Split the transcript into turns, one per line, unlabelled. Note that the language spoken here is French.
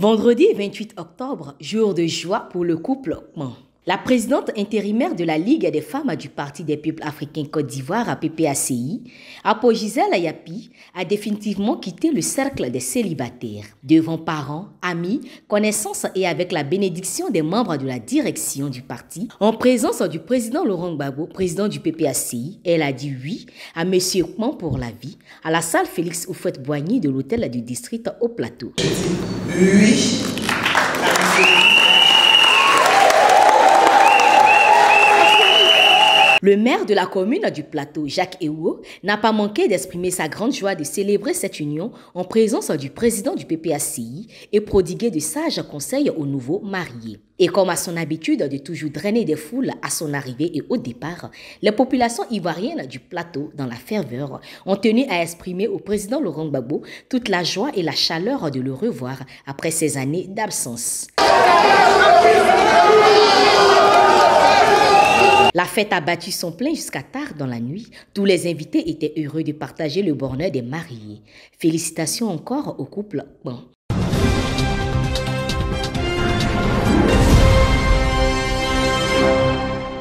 Vendredi 28 octobre, jour de joie pour le couple. La présidente intérimaire de la Ligue des femmes du Parti des peuples africains Côte d'Ivoire, PPACI, Apo Gisèle Ayapi, a définitivement quitté le cercle des célibataires. Devant parents, amis, connaissances et avec la bénédiction des membres de la direction du parti, en présence du président Laurent Gbagbo, président du PPACI, elle a dit oui à M. Kman pour la vie à la salle Félix Oufouette-Boigny de l'hôtel du district au plateau. Oui Le maire de la commune du plateau, Jacques Ewo, n'a pas manqué d'exprimer sa grande joie de célébrer cette union en présence du président du PPACI et prodiguer de sages conseils aux nouveaux mariés. Et comme à son habitude de toujours drainer des foules à son arrivée et au départ, les populations ivoiriennes du plateau, dans la ferveur, ont tenu à exprimer au président Laurent Gbagbo toute la joie et la chaleur de le revoir après ces années d'absence. La fête a battu son plein jusqu'à tard dans la nuit. Tous les invités étaient heureux de partager le bonheur des mariés. Félicitations encore au couple. Bon.